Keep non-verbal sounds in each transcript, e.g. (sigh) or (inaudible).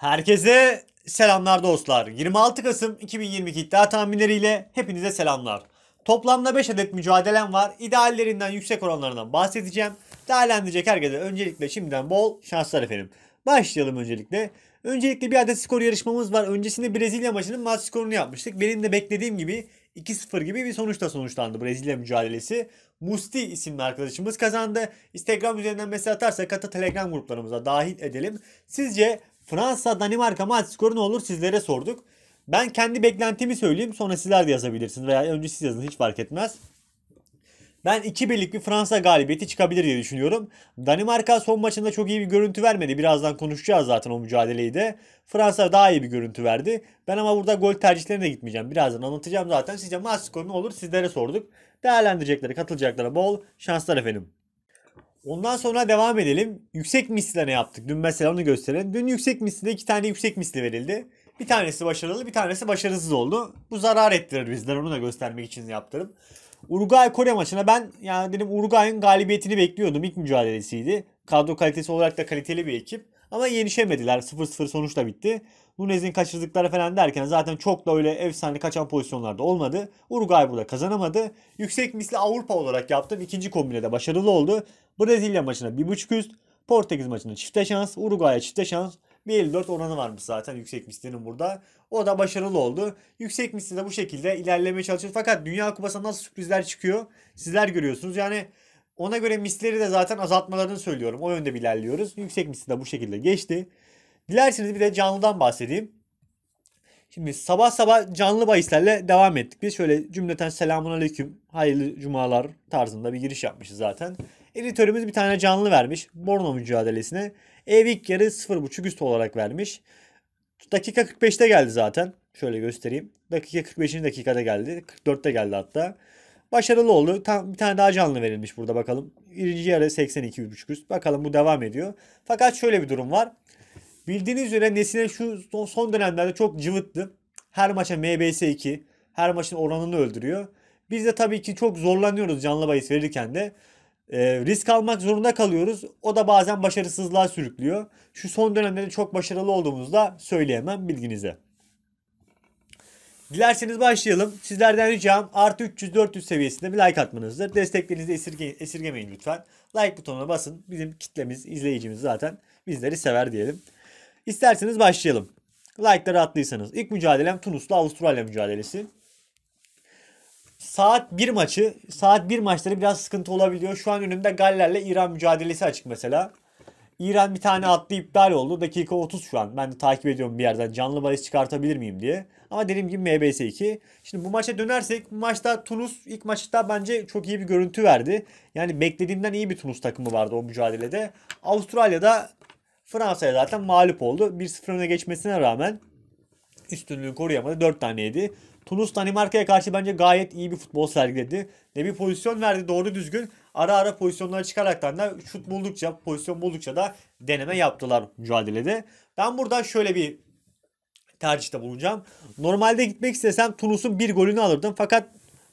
Herkese selamlar dostlar. 26 Kasım 2022 iddia tahminleriyle hepinize selamlar. Toplamda 5 adet mücadelem var. İdeallerinden yüksek oranlarından bahsedeceğim. Değerlendirecek herkese öncelikle şimdiden bol şanslar efendim. Başlayalım öncelikle. Öncelikle bir adet skor yarışmamız var. Öncesinde Brezilya maçının maç skorunu yapmıştık. Benim de beklediğim gibi 2-0 gibi bir sonuçta sonuçlandı Brezilya mücadelesi. Musti isimli arkadaşımız kazandı. Instagram üzerinden mesaj atarsa hatta Telegram gruplarımıza dahil edelim. Sizce Fransa Danimarka maç skoru ne olur sizlere sorduk. Ben kendi beklentimi söyleyeyim sonra sizler de yazabilirsiniz veya önce siz yazın hiç fark etmez. Ben 2 birlik bir Fransa galibiyeti çıkabilir diye düşünüyorum. Danimarka son maçında çok iyi bir görüntü vermedi. Birazdan konuşacağız zaten o mücadeleyi de. Fransa daha iyi bir görüntü verdi. Ben ama burada gol tercihlerine gitmeyeceğim. Birazdan anlatacağım zaten. Sizce maç skoru ne olur sizlere sorduk. Değerlendirecekleri, katılacaklara bol şanslar efendim. Ondan sonra devam edelim. Yüksek misli ne yaptık? Dün mesela onu gösterelim. Dün yüksek misli iki tane yüksek misli verildi. Bir tanesi başarılı, bir tanesi başarısız oldu. Bu zarar ettirir bizler. Onu da göstermek için yaptırım. Uruguay Kore maçına ben yani dedim Uruguay'ın galibiyetini bekliyordum. İlk mücadelesiydi. Kadro kalitesi olarak da kaliteli bir ekip. Ama yenişemediler. 0-0 sonuçla bitti. Nunez'in kaçırdıkları falan derken zaten çok da öyle efsane kaçan pozisyonlarda olmadı. Uruguay burada kazanamadı. Yüksek misli Avrupa olarak yaptım. İkinci kombinede başarılı oldu. Brezilya maçına 1.5 üst. Portekiz maçına çifte şans. Uruguay'a çifte şans. 1.54 oranı varmış zaten yüksek mislinin burada. O da başarılı oldu. Yüksek misli de bu şekilde ilerlemeye çalışıyor. Fakat Dünya Kupası'nda nasıl sürprizler çıkıyor sizler görüyorsunuz. Yani ona göre misleri de zaten azaltmalarını söylüyorum. O yönde ilerliyoruz. Yüksek misli de bu şekilde geçti. Dilerseniz bir de canlıdan bahsedeyim. Şimdi sabah sabah canlı bahislerle devam ettik. Biz şöyle cümleten selamun aleyküm, hayırlı cumalar tarzında bir giriş yapmışız zaten. Editörümüz bir tane canlı vermiş. Borno mücadelesine. ev Evik yarı 0.5 üst olarak vermiş. Dakika 45'te geldi zaten. Şöyle göstereyim. Dakika 45. dakikada geldi. 44'te geldi hatta. Başarılı oldu. Tam bir tane daha canlı verilmiş burada bakalım. İkinci yarı 82.5 üst. Bakalım bu devam ediyor. Fakat şöyle bir durum var. Bildiğiniz üzere Nesine şu son dönemlerde çok cıvıttı. Her maça MBS 2. Her maçın oranını öldürüyor. Biz de tabii ki çok zorlanıyoruz canlı bahis verirken de e, risk almak zorunda kalıyoruz. O da bazen başarısızlığa sürüklüyor. Şu son dönemlerde çok başarılı olduğumuzu da söyleyemem bilginize. Dilerseniz başlayalım. Sizlerden ricam artı 300-400 seviyesinde bir like atmanızdır. Desteklerinizi esirgeyin, esirgemeyin lütfen. Like butonuna basın. Bizim kitlemiz, izleyicimiz zaten bizleri sever diyelim. İsterseniz başlayalım. Like'ları attıysanız. İlk mücadelem Tunus'la Avustralya mücadelesi. Saat 1 maçı. Saat 1 maçları biraz sıkıntı olabiliyor. Şu an önümde Galler'le İran mücadelesi açık mesela. İran bir tane attı iptal oldu. Dakika 30 şu an. Ben de takip ediyorum bir yerden canlı bahis çıkartabilir miyim diye. Ama dediğim gibi MBS 2. Şimdi bu maça dönersek bu maçta Tunus ilk maçta bence çok iyi bir görüntü verdi. Yani beklediğimden iyi bir Tunus takımı vardı o mücadelede. Avustralya'da Fransa'ya zaten mağlup oldu. 1-0 öne geçmesine rağmen üstünlüğü koruyamadı. 4 yedi Tunus Danimarka'ya karşı bence gayet iyi bir futbol sergiledi. Ne bir pozisyon verdi doğru düzgün. Ara ara pozisyonlara çıkaraktan da şut buldukça, pozisyon buldukça da deneme yaptılar mücadelede. Ben burada şöyle bir tercihte bulunacağım. Normalde gitmek istesem Tunus'un bir golünü alırdım. Fakat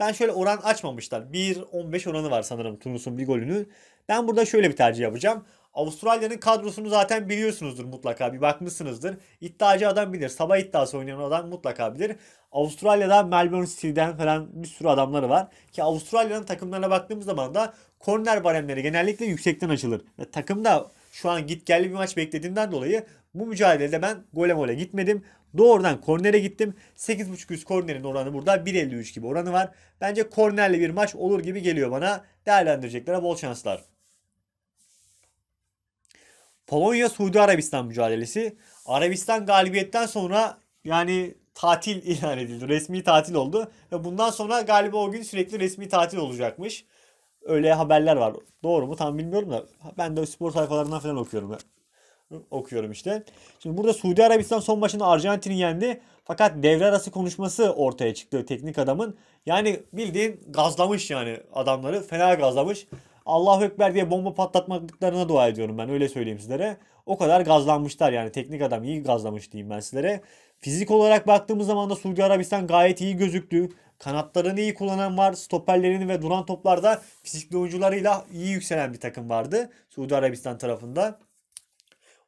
ben şöyle oran açmamışlar. 1-15 oranı var sanırım Tunus'un bir golünü. Ben burada şöyle bir tercih yapacağım. Avustralya'nın kadrosunu zaten biliyorsunuzdur mutlaka bir bakmışsınızdır. İddiacı adam bilir. Sabah iddiası oynayan adam mutlaka bilir. Avustralya'da Melbourne City'den falan bir sürü adamları var. Ki Avustralya'nın takımlarına baktığımız zaman da korner baremleri genellikle yüksekten açılır. Ve takım da şu an git gelli bir maç beklediğinden dolayı bu mücadelede ben gole mole gitmedim. Doğrudan kornere gittim. 8.5 üst kornerin oranı burada 1.53 gibi oranı var. Bence kornerli bir maç olur gibi geliyor bana. Değerlendireceklere bol şanslar. Polonya-Suudi Arabistan mücadelesi. Arabistan galibiyetten sonra yani tatil (laughs) ilan edildi. Resmi tatil oldu. Ve bundan sonra galiba o gün sürekli resmi tatil olacakmış. Öyle haberler var. Doğru mu tam bilmiyorum da ben de spor sayfalarından falan okuyorum. Okuyorum işte. Şimdi burada Suudi Arabistan son maçında Arjantin'i yendi. Fakat devre arası konuşması ortaya çıktı teknik adamın. Yani bildiğin gazlamış yani adamları. Fena gazlamış. Allahu Ekber diye bomba patlatmadıklarına dua ediyorum ben öyle söyleyeyim sizlere. O kadar gazlanmışlar yani teknik adam iyi gazlamış diyeyim ben sizlere. Fizik olarak baktığımız zaman da Suudi Arabistan gayet iyi gözüktü. Kanatlarını iyi kullanan var. Stoperlerini ve duran toplarda fizikli oyuncularıyla iyi yükselen bir takım vardı. Suudi Arabistan tarafında.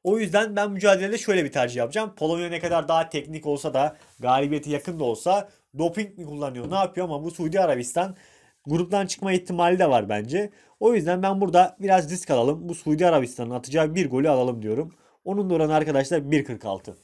O yüzden ben mücadelede şöyle bir tercih yapacağım. Polonya ne kadar daha teknik olsa da galibiyeti yakın da olsa doping mi kullanıyor ne yapıyor ama bu Suudi Arabistan gruptan çıkma ihtimali de var bence. O yüzden ben burada biraz risk alalım. Bu Suudi Arabistan'ın atacağı bir golü alalım diyorum. Onun da oranı arkadaşlar 1.46.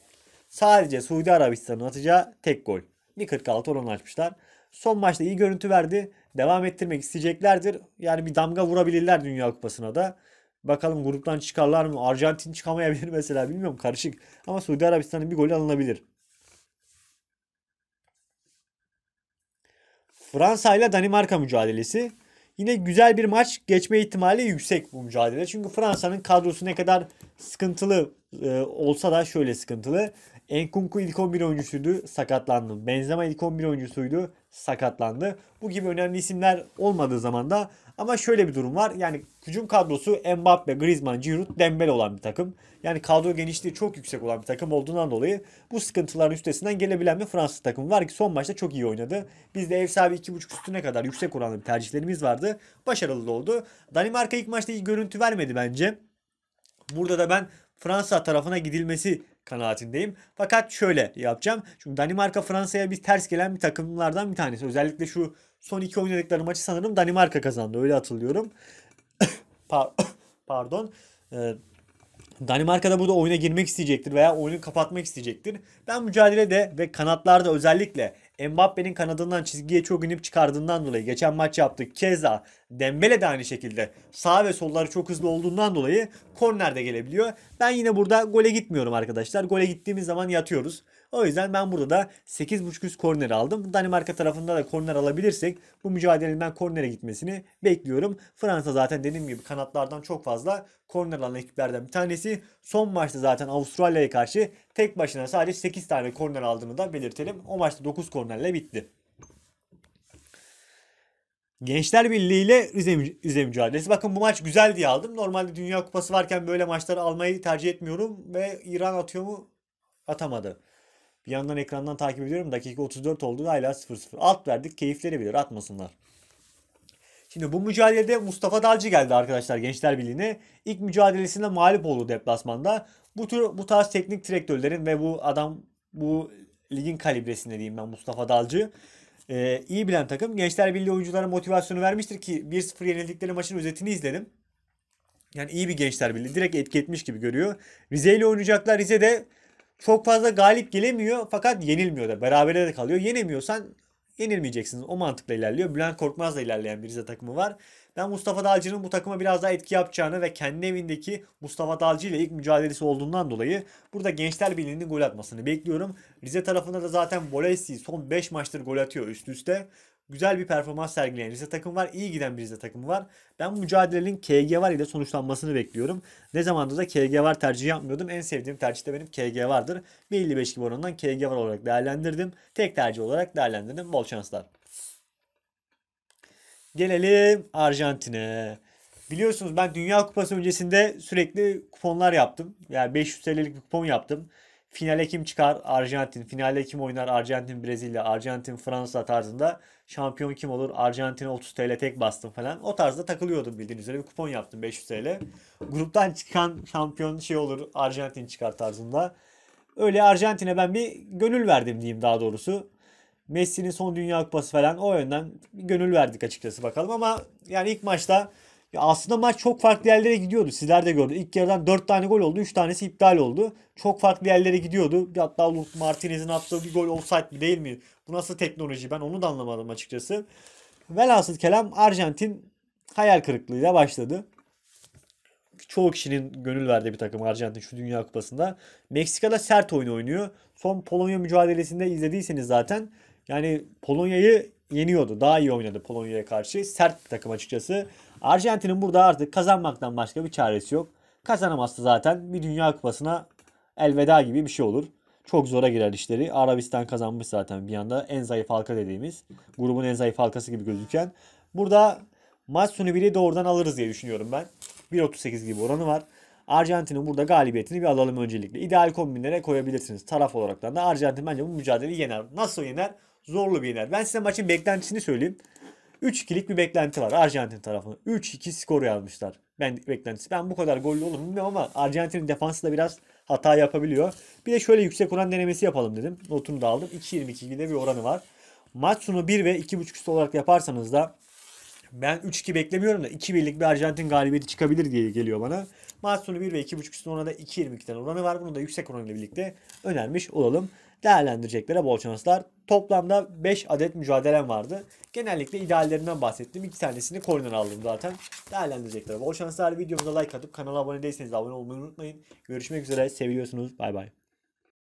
Sadece Suudi Arabistan'ın atacağı tek gol. 1.46 oran açmışlar. Son maçta iyi görüntü verdi. Devam ettirmek isteyeceklerdir. Yani bir damga vurabilirler Dünya Kupası'na da. Bakalım gruptan çıkarlar mı? Arjantin çıkamayabilir mesela bilmiyorum karışık. Ama Suudi Arabistan'ın bir golü alınabilir. Fransa ile Danimarka mücadelesi. Yine güzel bir maç geçme ihtimali yüksek bu mücadele. Çünkü Fransa'nın kadrosu ne kadar sıkıntılı e, olsa da şöyle sıkıntılı. Enkunku ilk 11 oyuncusuydu, sakatlandı. Benzema ilk 11 oyuncusuydu, sakatlandı. Bu gibi önemli isimler olmadığı zaman da ama şöyle bir durum var. Yani hücum kadrosu Mbappe, Griezmann, Giroud, Dembele olan bir takım. Yani kadro genişliği çok yüksek olan bir takım olduğundan dolayı bu sıkıntıların üstesinden gelebilen bir Fransız takımı var ki son maçta çok iyi oynadı. Bizde ev sahibi 2.5 üstüne kadar yüksek oranlı bir tercihlerimiz vardı. Başarılı da oldu. Danimarka ilk maçta iyi görüntü vermedi bence. Burada da ben Fransa tarafına gidilmesi kanaatindeyim. Fakat şöyle yapacağım. Çünkü Danimarka Fransa'ya bir ters gelen bir takımlardan bir tanesi. Özellikle şu son iki oynadıkları maçı sanırım Danimarka kazandı. Öyle hatırlıyorum. (coughs) (coughs) Pardon. Ee, Danimarka da burada oyuna girmek isteyecektir veya oyunu kapatmak isteyecektir. Ben mücadelede ve kanatlarda özellikle Mbappe'nin kanadından çizgiye çok inip çıkardığından dolayı geçen maç yaptı. Keza Dembele de aynı şekilde sağ ve solları çok hızlı olduğundan dolayı korner gelebiliyor. Ben yine burada gole gitmiyorum arkadaşlar. Gole gittiğimiz zaman yatıyoruz. O yüzden ben burada da 8.5 üst korner aldım. Danimarka tarafında da korner alabilirsek bu mücadelenin ben kornere gitmesini bekliyorum. Fransa zaten dediğim gibi kanatlardan çok fazla korner alan ekiplerden bir tanesi. Son maçta zaten Avustralya'ya karşı tek başına sadece 8 tane korner aldığını da belirtelim. O maçta 9 kornerle bitti. Gençler Birliği ile Rize, Rize mücadelesi. Bakın bu maç güzel diye aldım. Normalde Dünya Kupası varken böyle maçları almayı tercih etmiyorum. Ve İran atıyor mu? Atamadı. Bir yandan ekrandan takip ediyorum. Dakika 34 oldu hala 0-0. Alt verdik keyifleri bilir atmasınlar. Şimdi bu mücadelede Mustafa Dalcı geldi arkadaşlar Gençler Birliği'ne. İlk mücadelesinde mağlup oldu deplasmanda. Bu tür bu tarz teknik direktörlerin ve bu adam bu ligin kalibresinde diyeyim ben Mustafa Dalcı. Ee, iyi bilen takım. Gençler Birliği oyunculara motivasyonu vermiştir ki 1-0 yenildikleri maçın özetini izledim. Yani iyi bir Gençler Birliği. Direkt etki etmiş gibi görüyor. Rize ile oynayacaklar. Rize de çok fazla galip gelemiyor fakat yenilmiyor da. Berabere de kalıyor. Yenemiyorsan yenilmeyeceksiniz. O mantıkla ilerliyor. Bülent korkmaz da ilerleyen bir Rize takımı var. Ben Mustafa Dalcı'nın bu takıma biraz daha etki yapacağını ve kendi evindeki Mustafa Dalcı ile ilk mücadelesi olduğundan dolayı burada Gençler Birliği'nin gol atmasını bekliyorum. Rize tarafında da zaten Bolesi son 5 maçtır gol atıyor üst üste güzel bir performans sergileyen Rize takım var. İyi giden bir Rize takımı var. Ben bu mücadelenin KG var ile sonuçlanmasını bekliyorum. Ne zamandır da KG var tercih yapmıyordum. En sevdiğim tercih de benim KG vardır. 1.55 gibi oranından KG var olarak değerlendirdim. Tek tercih olarak değerlendirdim. Bol şanslar. Gelelim Arjantin'e. Biliyorsunuz ben Dünya Kupası öncesinde sürekli kuponlar yaptım. Yani 500 TL'lik bir kupon yaptım. Finale kim çıkar? Arjantin. Finale kim oynar? Arjantin, Brezilya, Arjantin, Fransa tarzında. Şampiyon kim olur? Arjantin 30 TL tek bastım falan. O tarzda takılıyordum bildiğiniz üzere. Bir kupon yaptım 500 TL. Gruptan çıkan şampiyon şey olur. Arjantin çıkar tarzında. Öyle Arjantin'e ben bir gönül verdim diyeyim daha doğrusu. Messi'nin son Dünya Kupası falan o yönden gönül verdik açıkçası bakalım ama yani ilk maçta ya aslında maç çok farklı yerlere gidiyordu. Sizler de gördünüz. İlk yarıdan 4 tane gol oldu. 3 tanesi iptal oldu. Çok farklı yerlere gidiyordu. Hatta Luke Martinez'in attığı bir gol offside mi değil mi? Bu nasıl teknoloji? Ben onu da anlamadım açıkçası. Velhasıl kelam Arjantin hayal kırıklığıyla başladı. Çoğu kişinin gönül verdiği bir takım Arjantin şu Dünya Kupası'nda. Meksika'da sert oyun oynuyor. Son Polonya mücadelesinde izlediyseniz zaten yani Polonya'yı yeniyordu. Daha iyi oynadı Polonya'ya karşı. Sert bir takım açıkçası. Arjantin'in burada artık kazanmaktan başka bir çaresi yok. Kazanamazsa zaten bir Dünya Kupası'na elveda gibi bir şey olur. Çok zora girer işleri. Arabistan kazanmış zaten bir anda. En zayıf halka dediğimiz. Grubun en zayıf halkası gibi gözüken. Burada maç sonu biri doğrudan alırız diye düşünüyorum ben. 1.38 gibi oranı var. Arjantin'in burada galibiyetini bir alalım öncelikle. İdeal kombinlere koyabilirsiniz. Taraf olaraktan da Arjantin bence bu mücadeleyi yener. Nasıl yener? Zorlu bir yener. Ben size maçın beklentisini söyleyeyim. 3-2'lik bir beklenti var Arjantin tarafına. 3-2 skoru yazmışlar. Ben beklentisi. Ben bu kadar gollü olur mu ama Arjantin'in defansı da biraz hata yapabiliyor. Bir de şöyle yüksek oran denemesi yapalım dedim. Notunu da aldım. 2.22 gibi bir oranı var. Maç sonu 1 ve 2.5 üstü olarak yaparsanız da ben 3-2 beklemiyorum da 2-1'lik bir Arjantin galibiyeti çıkabilir diye geliyor bana. Maç sonu 1 ve 2.5 üstü ona da 2.22'den oranı var. Bunu da yüksek oranıyla birlikte önermiş olalım değerlendireceklere bol şanslar. Toplamda 5 adet mücadelem vardı. Genellikle ideallerinden bahsettim. İki tanesini korner aldım zaten. Değerlendireceklere bol şanslar. Videomuza like atıp kanala abone değilseniz abone olmayı unutmayın. Görüşmek üzere. Seviyorsunuz. Bay bay.